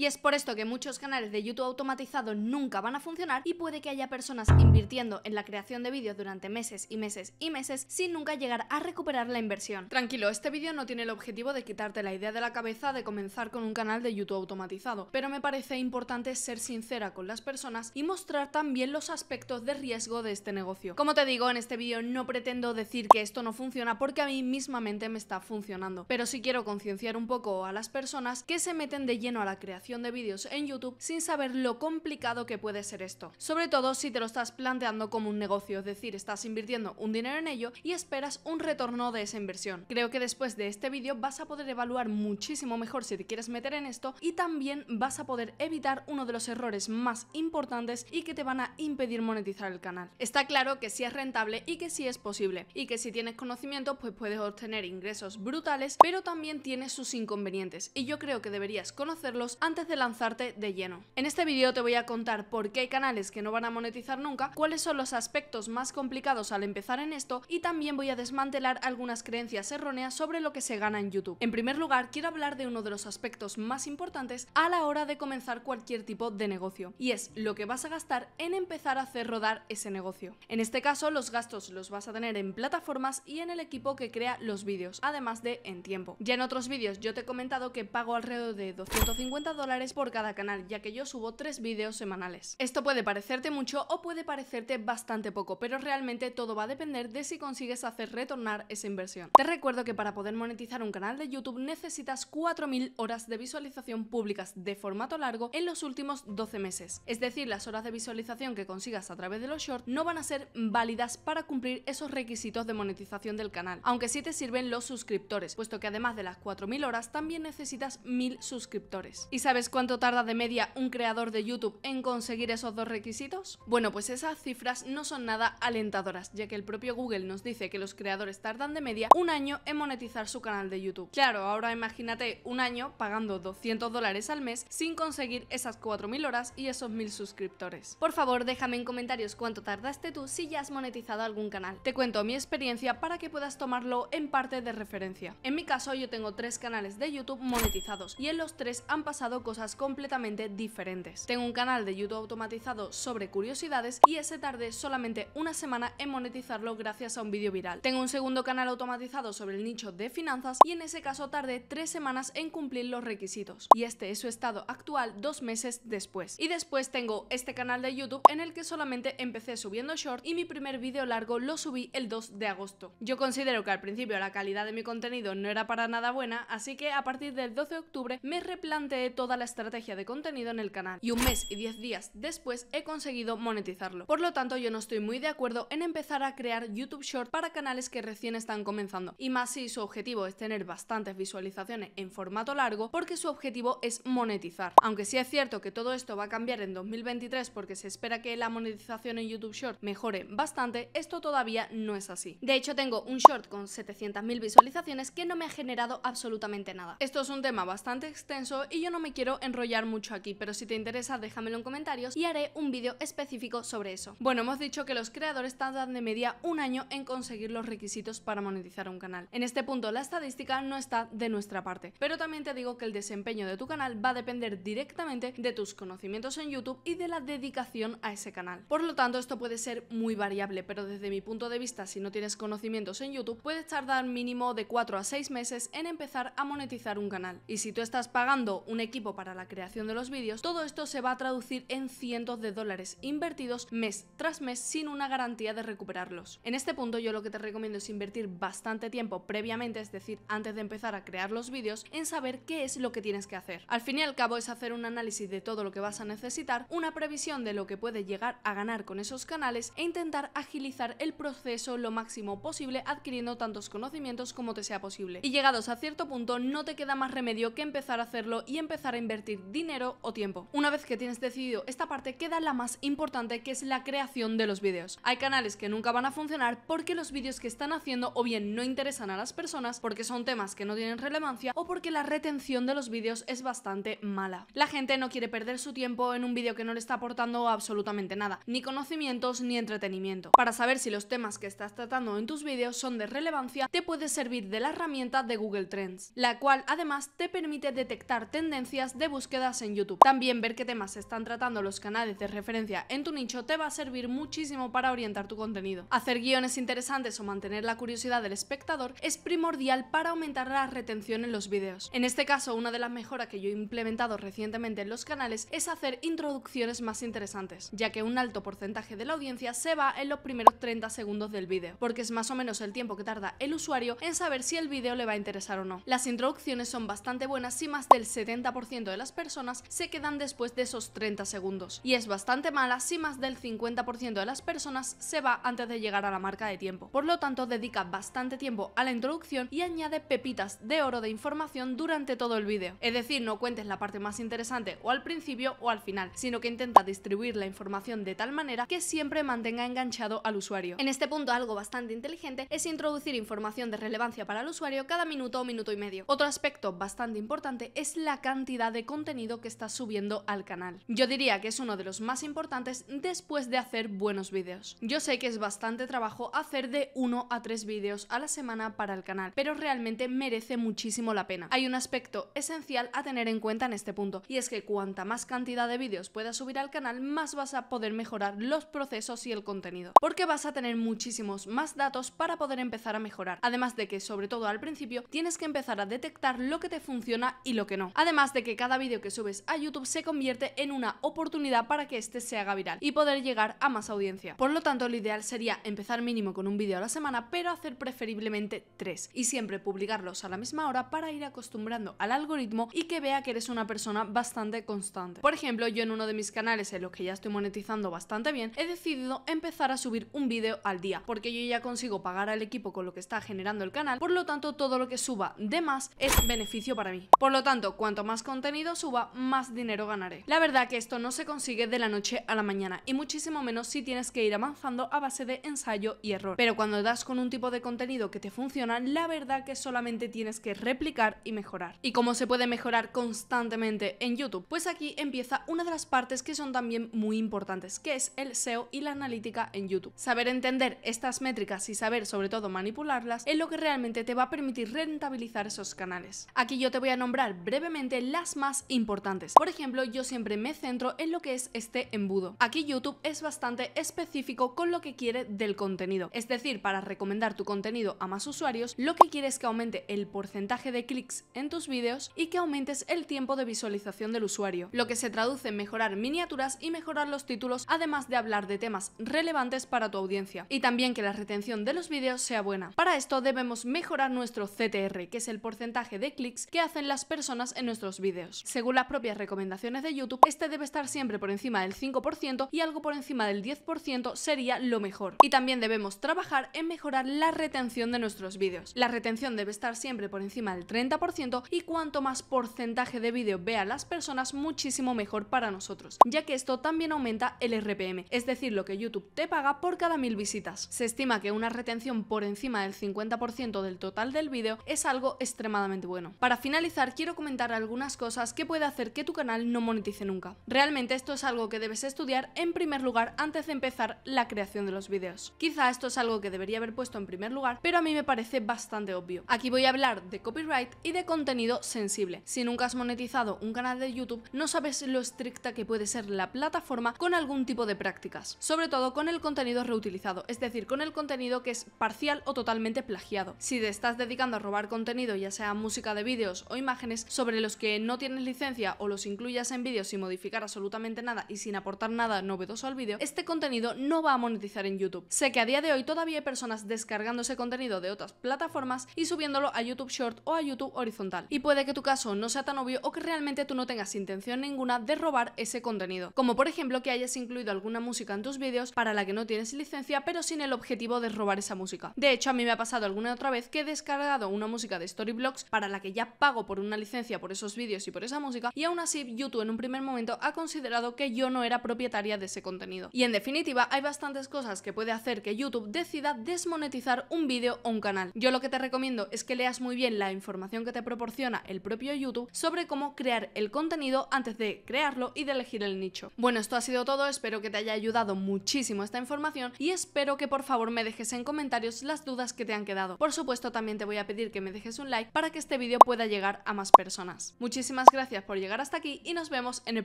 Y es por esto que muchos canales de YouTube automatizado nunca van a funcionar y puede que haya personas invirtiendo en la creación de vídeos durante meses y meses y meses sin nunca llegar a recuperar la inversión. Tranquilo, este vídeo no tiene el objetivo de quitarte la idea de la cabeza de comenzar con un canal de YouTube automatizado, pero me parece importante ser sincera con las personas y mostrar también los aspectos de riesgo de este negocio. Como te digo, en este vídeo no pretendo decir que esto no funciona porque a mí mismamente me está funcionando, pero sí quiero concienciar un poco a las personas que se meten de lleno a la creación de vídeos en YouTube sin saber lo complicado que puede ser esto. Sobre todo si te lo estás planteando como un negocio, es decir, estás invirtiendo un dinero en ello y esperas un retorno de esa inversión. Creo que después de este vídeo vas a poder evaluar muchísimo mejor si te quieres meter en esto y también vas a poder evitar uno de los errores más importantes y que te van a impedir monetizar el canal. Está claro que sí es rentable y que sí es posible y que si tienes conocimiento, pues puedes obtener ingresos brutales pero también tiene sus inconvenientes y yo creo que deberías conocerlos antes de lanzarte de lleno. En este vídeo te voy a contar por qué hay canales que no van a monetizar nunca, cuáles son los aspectos más complicados al empezar en esto y también voy a desmantelar algunas creencias erróneas sobre lo que se gana en YouTube. En primer lugar, quiero hablar de uno de los aspectos más importantes a la hora de comenzar cualquier tipo de negocio y es lo que vas a gastar en empezar a hacer rodar ese negocio. En este caso, los gastos los vas a tener en plataformas y en el equipo que crea los vídeos, además de en tiempo. Ya en otros vídeos yo te he comentado que pago alrededor de 250 por cada canal, ya que yo subo tres vídeos semanales. Esto puede parecerte mucho o puede parecerte bastante poco, pero realmente todo va a depender de si consigues hacer retornar esa inversión. Te recuerdo que para poder monetizar un canal de YouTube necesitas 4.000 horas de visualización públicas de formato largo en los últimos 12 meses. Es decir, las horas de visualización que consigas a través de los shorts no van a ser válidas para cumplir esos requisitos de monetización del canal, aunque sí te sirven los suscriptores, puesto que además de las 4.000 horas también necesitas 1.000 suscriptores. Y ¿Sabes cuánto tarda de media un creador de YouTube en conseguir esos dos requisitos? Bueno, pues esas cifras no son nada alentadoras, ya que el propio Google nos dice que los creadores tardan de media un año en monetizar su canal de YouTube. Claro, ahora imagínate un año pagando 200 dólares al mes sin conseguir esas 4.000 horas y esos 1.000 suscriptores. Por favor, déjame en comentarios cuánto tardaste tú si ya has monetizado algún canal. Te cuento mi experiencia para que puedas tomarlo en parte de referencia. En mi caso, yo tengo tres canales de YouTube monetizados y en los tres han pasado cosas completamente diferentes. Tengo un canal de YouTube automatizado sobre curiosidades y ese tardé solamente una semana en monetizarlo gracias a un vídeo viral. Tengo un segundo canal automatizado sobre el nicho de finanzas y en ese caso tardé tres semanas en cumplir los requisitos. Y este es su estado actual dos meses después. Y después tengo este canal de YouTube en el que solamente empecé subiendo short y mi primer vídeo largo lo subí el 2 de agosto. Yo considero que al principio la calidad de mi contenido no era para nada buena, así que a partir del 12 de octubre me replanteé todo la estrategia de contenido en el canal y un mes y 10 días después he conseguido monetizarlo. Por lo tanto, yo no estoy muy de acuerdo en empezar a crear YouTube Short para canales que recién están comenzando y más si su objetivo es tener bastantes visualizaciones en formato largo porque su objetivo es monetizar. Aunque sí es cierto que todo esto va a cambiar en 2023 porque se espera que la monetización en YouTube Short mejore bastante, esto todavía no es así. De hecho, tengo un short con 700.000 visualizaciones que no me ha generado absolutamente nada. Esto es un tema bastante extenso y yo no me quiero quiero enrollar mucho aquí, pero si te interesa déjamelo en comentarios y haré un vídeo específico sobre eso. Bueno, hemos dicho que los creadores tardan de media un año en conseguir los requisitos para monetizar un canal. En este punto la estadística no está de nuestra parte, pero también te digo que el desempeño de tu canal va a depender directamente de tus conocimientos en YouTube y de la dedicación a ese canal. Por lo tanto, esto puede ser muy variable, pero desde mi punto de vista, si no tienes conocimientos en YouTube, puedes tardar mínimo de 4 a 6 meses en empezar a monetizar un canal. Y si tú estás pagando un equipo para la creación de los vídeos, todo esto se va a traducir en cientos de dólares invertidos mes tras mes sin una garantía de recuperarlos. En este punto yo lo que te recomiendo es invertir bastante tiempo previamente, es decir, antes de empezar a crear los vídeos, en saber qué es lo que tienes que hacer. Al fin y al cabo es hacer un análisis de todo lo que vas a necesitar, una previsión de lo que puedes llegar a ganar con esos canales e intentar agilizar el proceso lo máximo posible adquiriendo tantos conocimientos como te sea posible. Y llegados a cierto punto no te queda más remedio que empezar a hacerlo y empezar a invertir dinero o tiempo. Una vez que tienes decidido esta parte queda la más importante que es la creación de los vídeos. Hay canales que nunca van a funcionar porque los vídeos que están haciendo o bien no interesan a las personas porque son temas que no tienen relevancia o porque la retención de los vídeos es bastante mala. La gente no quiere perder su tiempo en un vídeo que no le está aportando absolutamente nada, ni conocimientos ni entretenimiento. Para saber si los temas que estás tratando en tus vídeos son de relevancia, te puede servir de la herramienta de Google Trends, la cual además te permite detectar tendencias de búsquedas en YouTube. También ver qué temas están tratando los canales de referencia en tu nicho te va a servir muchísimo para orientar tu contenido. Hacer guiones interesantes o mantener la curiosidad del espectador es primordial para aumentar la retención en los vídeos. En este caso, una de las mejoras que yo he implementado recientemente en los canales es hacer introducciones más interesantes, ya que un alto porcentaje de la audiencia se va en los primeros 30 segundos del vídeo, porque es más o menos el tiempo que tarda el usuario en saber si el vídeo le va a interesar o no. Las introducciones son bastante buenas si más del 70% de las personas se quedan después de esos 30 segundos, y es bastante mala si más del 50% de las personas se va antes de llegar a la marca de tiempo. Por lo tanto, dedica bastante tiempo a la introducción y añade pepitas de oro de información durante todo el vídeo. Es decir, no cuentes la parte más interesante o al principio o al final, sino que intenta distribuir la información de tal manera que siempre mantenga enganchado al usuario. En este punto, algo bastante inteligente es introducir información de relevancia para el usuario cada minuto o minuto y medio. Otro aspecto bastante importante es la cantidad de contenido que estás subiendo al canal. Yo diría que es uno de los más importantes después de hacer buenos vídeos. Yo sé que es bastante trabajo hacer de 1 a 3 vídeos a la semana para el canal, pero realmente merece muchísimo la pena. Hay un aspecto esencial a tener en cuenta en este punto, y es que cuanta más cantidad de vídeos puedas subir al canal, más vas a poder mejorar los procesos y el contenido, porque vas a tener muchísimos más datos para poder empezar a mejorar, además de que sobre todo al principio tienes que empezar a detectar lo que te funciona y lo que no, además de que cada vídeo que subes a YouTube se convierte en una oportunidad para que este se haga viral y poder llegar a más audiencia. Por lo tanto, lo ideal sería empezar mínimo con un vídeo a la semana, pero hacer preferiblemente tres y siempre publicarlos a la misma hora para ir acostumbrando al algoritmo y que vea que eres una persona bastante constante. Por ejemplo, yo en uno de mis canales en los que ya estoy monetizando bastante bien, he decidido empezar a subir un vídeo al día, porque yo ya consigo pagar al equipo con lo que está generando el canal, por lo tanto todo lo que suba de más es beneficio para mí. Por lo tanto, cuanto más contenido suba, más dinero ganaré. La verdad que esto no se consigue de la noche a la mañana y muchísimo menos si tienes que ir avanzando a base de ensayo y error. Pero cuando das con un tipo de contenido que te funciona, la verdad que solamente tienes que replicar y mejorar. ¿Y cómo se puede mejorar constantemente en YouTube? Pues aquí empieza una de las partes que son también muy importantes, que es el SEO y la analítica en YouTube. Saber entender estas métricas y saber sobre todo manipularlas es lo que realmente te va a permitir rentabilizar esos canales. Aquí yo te voy a nombrar brevemente las más importantes. Por ejemplo, yo siempre me centro en lo que es este embudo. Aquí YouTube es bastante específico con lo que quiere del contenido. Es decir, para recomendar tu contenido a más usuarios, lo que quiere es que aumente el porcentaje de clics en tus vídeos y que aumentes el tiempo de visualización del usuario, lo que se traduce en mejorar miniaturas y mejorar los títulos, además de hablar de temas relevantes para tu audiencia. Y también que la retención de los vídeos sea buena. Para esto debemos mejorar nuestro CTR, que es el porcentaje de clics que hacen las personas en nuestros vídeos. Según las propias recomendaciones de YouTube, este debe estar siempre por encima del 5% y algo por encima del 10% sería lo mejor. Y también debemos trabajar en mejorar la retención de nuestros vídeos. La retención debe estar siempre por encima del 30% y cuanto más porcentaje de vídeo vean las personas, muchísimo mejor para nosotros, ya que esto también aumenta el RPM, es decir, lo que YouTube te paga por cada mil visitas. Se estima que una retención por encima del 50% del total del vídeo es algo extremadamente bueno. Para finalizar, quiero comentar algunas cosas que puede hacer que tu canal no monetice nunca. Realmente esto es algo que debes estudiar en primer lugar antes de empezar la creación de los vídeos. Quizá esto es algo que debería haber puesto en primer lugar, pero a mí me parece bastante obvio. Aquí voy a hablar de copyright y de contenido sensible. Si nunca has monetizado un canal de YouTube, no sabes lo estricta que puede ser la plataforma con algún tipo de prácticas, sobre todo con el contenido reutilizado, es decir, con el contenido que es parcial o totalmente plagiado. Si te estás dedicando a robar contenido, ya sea música de vídeos o imágenes sobre los que no tienes licencia o los incluyas en vídeos sin modificar absolutamente nada y sin aportar nada novedoso al vídeo, este contenido no va a monetizar en YouTube. Sé que a día de hoy todavía hay personas descargando ese contenido de otras plataformas y subiéndolo a YouTube Short o a YouTube horizontal. Y puede que tu caso no sea tan obvio o que realmente tú no tengas intención ninguna de robar ese contenido. Como por ejemplo que hayas incluido alguna música en tus vídeos para la que no tienes licencia pero sin el objetivo de robar esa música. De hecho a mí me ha pasado alguna otra vez que he descargado una música de Storyblocks para la que ya pago por una licencia por esos vídeos por esa música, y aún así YouTube en un primer momento ha considerado que yo no era propietaria de ese contenido. Y en definitiva, hay bastantes cosas que puede hacer que YouTube decida desmonetizar un vídeo o un canal. Yo lo que te recomiendo es que leas muy bien la información que te proporciona el propio YouTube sobre cómo crear el contenido antes de crearlo y de elegir el nicho. Bueno, esto ha sido todo, espero que te haya ayudado muchísimo esta información y espero que por favor me dejes en comentarios las dudas que te han quedado. Por supuesto, también te voy a pedir que me dejes un like para que este vídeo pueda llegar a más personas. Muchísimas muchísimas gracias por llegar hasta aquí y nos vemos en el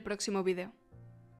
próximo vídeo.